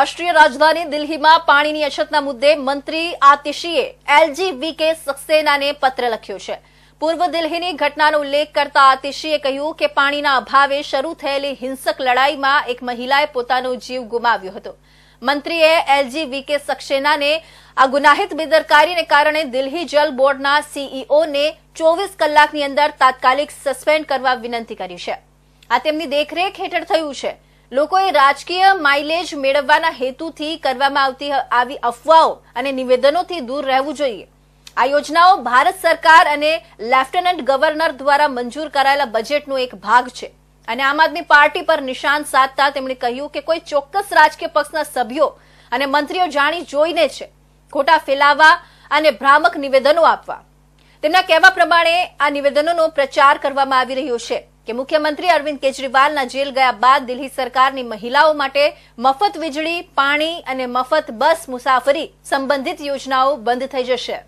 રાષ્ટ્રીય રાજધાની દિલ્હીમાં પાણીની અછતના મુદ્દે મંત્રી આતિશીએ એલજી વી કે સક્સેનાને પત્ર લખ્યો છે પૂર્વ દિલ્હીની ઘટનાનો ઉલ્લેખ કરતા આતિશીએ કહ્યું કે પાણીના અભાવે શરૂ થયેલી હિંસક લડાઈમાં એક મહિલાએ પોતાનો જીવ ગુમાવ્યો હતો મંત્રીએ એલજી વી કે સક્સેનાને આ ગુનાહિત બેદરકારીને કારણે દિલ્હી જલ બોર્ડના સીઈઓને ચોવીસ કલાકની અંદર તાત્કાલિક સસ્પેન્ડ કરવા વિનંતી કરી છે આ તેમની દેખરેખ હેઠળ થયું છે લોકોએ રાજકીય માઇલેજ મેળવવાના હેતુથી કરવામાં આવતી આવી અફવાઓ અને નિવેદનોથી દૂર રહેવું જોઈએ આ યોજનાઓ ભારત સરકાર અને લેફ્ટનન્ટ ગવર્નર દ્વારા મંજૂર કરાયેલા બજેટનો એક ભાગ છે અને આમ આદમી પાર્ટી પર નિશાન સાધતા તેમણે કહ્યું કે કોઈ ચોક્કસ રાજકીય પક્ષના સભ્યો અને મંત્રીઓ જાણી જોઈને છે ખોટા ફેલાવા અને ભ્રામક નિવેદનો આપવા તેમના કહેવા પ્રમાણે આ નિવેદનોનો પ્રચાર કરવામાં આવી રહ્યો છે કે મુખ્યમંત્રી અરવિંદ કેજરીવાલના જેલ ગયા બાદ દિલ્હી સરકારની મહિલાઓ માટે મફત વીજળી પાણી અને મફત બસ મુસાફરી સંબંધિત યોજનાઓ બંધ થઈ જશે